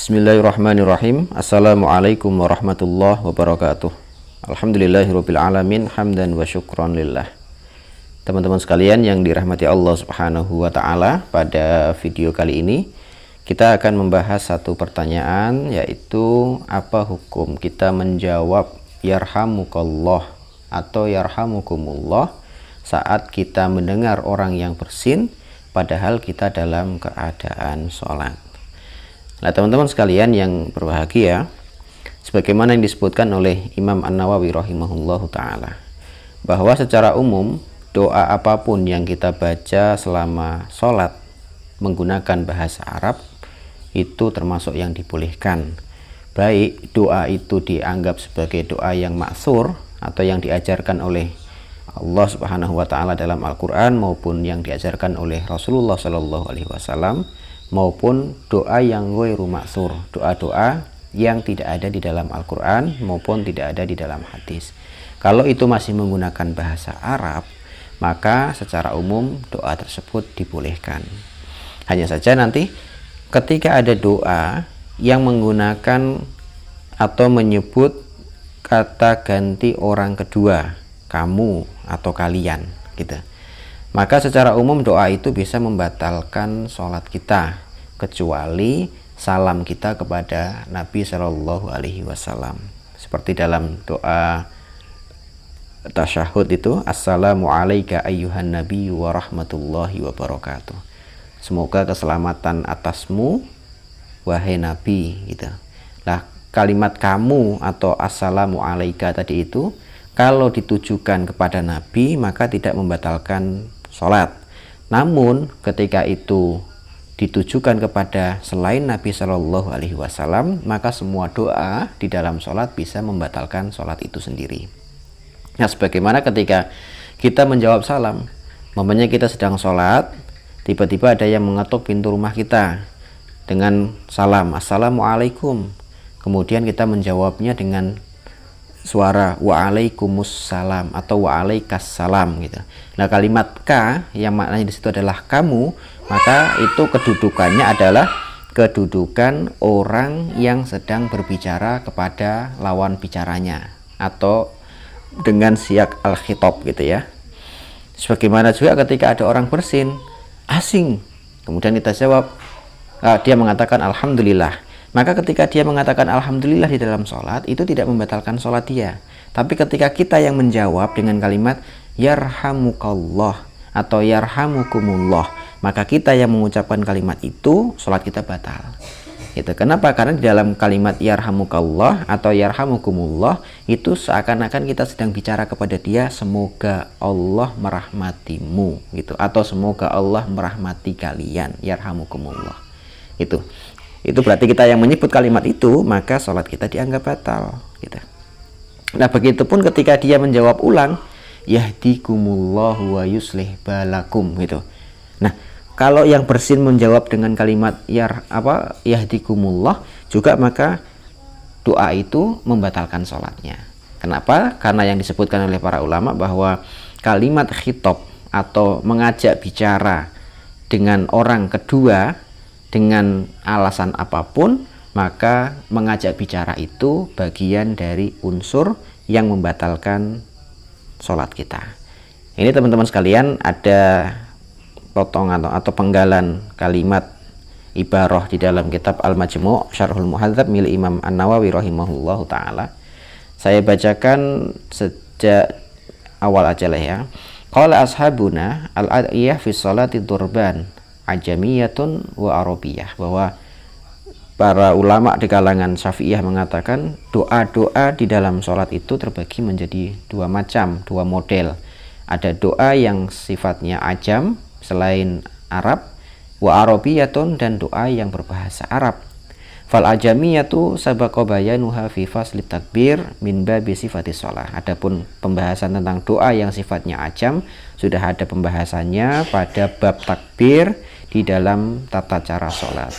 Bismillahirrahmanirrahim. Assalamualaikum warahmatullahi wabarakatuh. Alhamdulillahirabbil alamin hamdan wa syukran lillah. Teman-teman sekalian yang dirahmati Allah Subhanahu wa taala, pada video kali ini kita akan membahas satu pertanyaan yaitu apa hukum kita menjawab yarhamukallah atau yarhamukumullah saat kita mendengar orang yang bersin padahal kita dalam keadaan sholat Nah, teman-teman sekalian yang berbahagia, sebagaimana yang disebutkan oleh Imam An-Nawawi rahimahullahu taala bahwa secara umum doa apapun yang kita baca selama sholat menggunakan bahasa Arab itu termasuk yang dibolehkan baik doa itu dianggap sebagai doa yang maksur atau yang diajarkan oleh Allah Subhanahu wa taala dalam Al-Qur'an maupun yang diajarkan oleh Rasulullah Shallallahu maupun doa yang gue rumah maksur, doa-doa yang tidak ada di dalam Al-Qur'an maupun tidak ada di dalam hadis. Kalau itu masih menggunakan bahasa Arab, maka secara umum doa tersebut dibolehkan. Hanya saja nanti ketika ada doa yang menggunakan atau menyebut kata ganti orang kedua, kamu atau kalian gitu. Maka secara umum doa itu bisa membatalkan sholat kita kecuali salam kita kepada Nabi Shallallahu Alaihi Wasallam. Seperti dalam doa tasyahud itu Assalamu alayka ayyuhan nabi warahmatullahi rahmatullahi Semoga keselamatan atasmu wahai nabi gitu. Nah, kalimat kamu atau assalamu alayka tadi itu kalau ditujukan kepada nabi maka tidak membatalkan sholat. Namun ketika itu ditujukan kepada selain Nabi Shallallahu Alaihi Wasallam, maka semua doa di dalam sholat bisa membatalkan sholat itu sendiri. Nah, sebagaimana ketika kita menjawab salam, momennya kita sedang sholat, tiba-tiba ada yang mengetuk pintu rumah kita dengan salam, assalamualaikum. Kemudian kita menjawabnya dengan suara waalaikumsalam atau waalaikassalam gitu. Nah kalimat ka yang maknanya di situ adalah kamu maka itu kedudukannya adalah kedudukan orang yang sedang berbicara kepada lawan bicaranya atau dengan siak al khitab gitu ya. Sebagaimana juga ketika ada orang bersin asing kemudian kita jawab ah, dia mengatakan alhamdulillah maka ketika dia mengatakan Alhamdulillah di dalam sholat, itu tidak membatalkan sholat dia. Tapi ketika kita yang menjawab dengan kalimat Yarhamukallah atau Yarhamukumullah, maka kita yang mengucapkan kalimat itu, sholat kita batal. Gitu. Kenapa? Karena di dalam kalimat Yarhamukallah atau Yarhamukumullah itu seakan-akan kita sedang bicara kepada dia semoga Allah merahmatimu gitu atau semoga Allah merahmati kalian Yarhamukumullah itu itu berarti kita yang menyebut kalimat itu maka sholat kita dianggap batal gitu nah pun ketika dia menjawab ulang yahdikumullahu wa yuslih balakum gitu nah kalau yang bersin menjawab dengan kalimat ya apa yahdikumullah juga maka doa itu membatalkan sholatnya kenapa karena yang disebutkan oleh para ulama bahwa kalimat khitab atau mengajak bicara dengan orang kedua dengan alasan apapun, maka mengajak bicara itu bagian dari unsur yang membatalkan sholat kita. Ini teman-teman sekalian ada potongan atau penggalan kalimat ibarah di dalam kitab Al-Majmu' Syarhul Muhadzab milik Imam An-Nawawi rahimahullahu taala. Saya bacakan sejak awal aja lah ya. Qala ashabuna al-adiyah fi salati durban ajamiyatun wa arabiyah bahwa para ulama di kalangan syafi'iyah mengatakan doa-doa di dalam sholat itu terbagi menjadi dua macam, dua model. Ada doa yang sifatnya ajam selain Arab, wa arabiyatun dan doa yang berbahasa Arab. Fal ajamiyatu sabakobaya bayanuha fi fasli takbir min babi sifati Adapun pembahasan tentang doa yang sifatnya ajam sudah ada pembahasannya pada bab takbir di dalam tata cara sholat.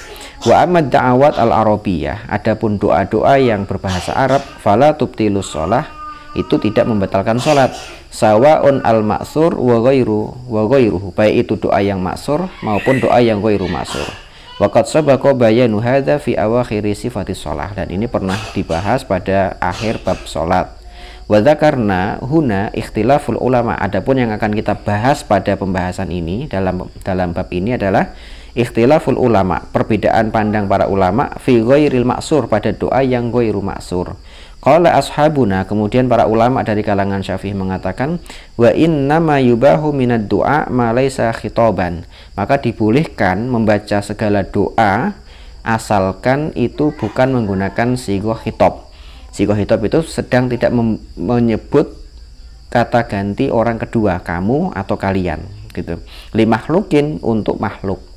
Wa amad da'awat al-arabiyah. Adapun doa-doa yang berbahasa Arab fala tubtilus sholah itu tidak membatalkan sholat sawaun al maksur wa ghairu wa ghairuhu baik itu doa yang maksur maupun doa yang ghairu maksur Waqad sabaqa bayanu hadza fi awakhiri sifatis shalah dan ini pernah dibahas pada akhir bab salat. Wa karena huna ikhtilaful ulama. Adapun yang akan kita bahas pada pembahasan ini dalam dalam bab ini adalah ikhtilaful ulama, perbedaan pandang para ulama fi ghairil maksur pada doa yang ghairu maksur. Qala ashabuna kemudian para ulama dari kalangan Syafi'i mengatakan wa ma yubahu minad doa ma laisa khitoban. Maka dibolehkan membaca segala doa asalkan itu bukan menggunakan sigoh khitab. Sigoh khitab itu sedang tidak menyebut kata ganti orang kedua kamu atau kalian gitu. Li makhlukin untuk makhluk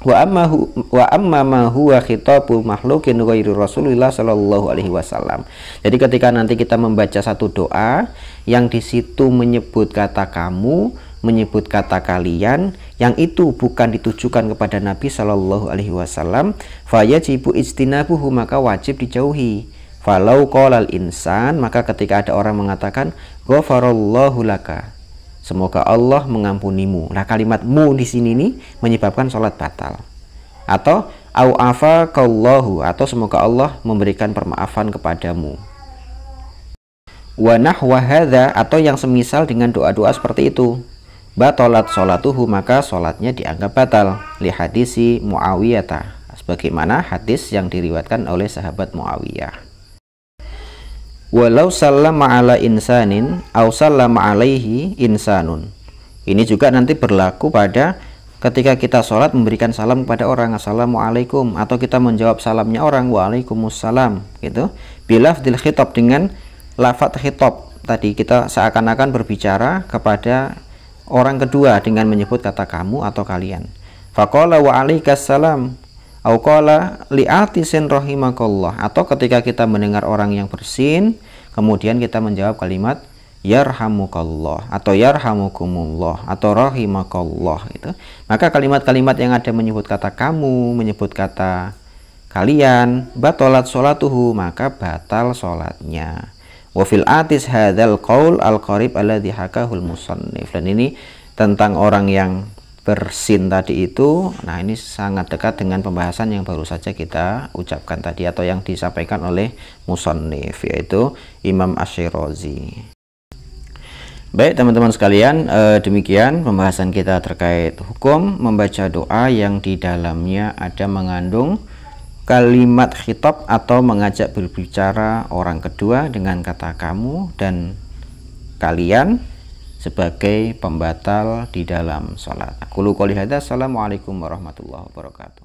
wa amma hu, wa amma ma huwa khitabu makhluqin ghairu Rasulillah sallallahu alaihi wasallam. Jadi ketika nanti kita membaca satu doa yang di situ menyebut kata kamu, menyebut kata kalian yang itu bukan ditujukan kepada Nabi sallallahu alaihi wasallam, yajibu ijtinabuhu maka wajib dijauhi. Falau kolal insan maka ketika ada orang mengatakan ghafarallahu laka Semoga Allah mengampunimu. Nah, kalimat mu di sini nih menyebabkan sholat batal. Atau au afa kalauhu atau semoga Allah memberikan permaafan kepadamu. Wa nahwa atau yang semisal dengan doa-doa seperti itu. Batolat sholatuhu maka sholatnya dianggap batal. Li hadisi Muawiyah sebagaimana hadis yang diriwatkan oleh sahabat Muawiyah walau salam ala insanin au salam alaihi insanun ini juga nanti berlaku pada ketika kita sholat memberikan salam kepada orang assalamualaikum atau kita menjawab salamnya orang waalaikumsalam gitu bila fil khitab dengan lafat khitab tadi kita seakan-akan berbicara kepada orang kedua dengan menyebut kata kamu atau kalian faqala wa alaikassalam li'ati li'atisin rohimakallah atau ketika kita mendengar orang yang bersin kemudian kita menjawab kalimat yarhamukallah atau yarhamukumullah atau rohimakallah itu maka kalimat-kalimat yang ada menyebut kata kamu menyebut kata kalian batolat solatuhu maka batal solatnya wafil atis hadal qaul al qarib ala dihakahul musannif dan ini tentang orang yang bersin tadi itu nah ini sangat dekat dengan pembahasan yang baru saja kita ucapkan tadi atau yang disampaikan oleh Musonif yaitu Imam Ashirozi baik teman-teman sekalian eh, demikian pembahasan kita terkait hukum membaca doa yang di dalamnya ada mengandung kalimat khitab atau mengajak berbicara orang kedua dengan kata kamu dan kalian sebagai pembatal di dalam sholat. Aku Assalamualaikum warahmatullahi wabarakatuh.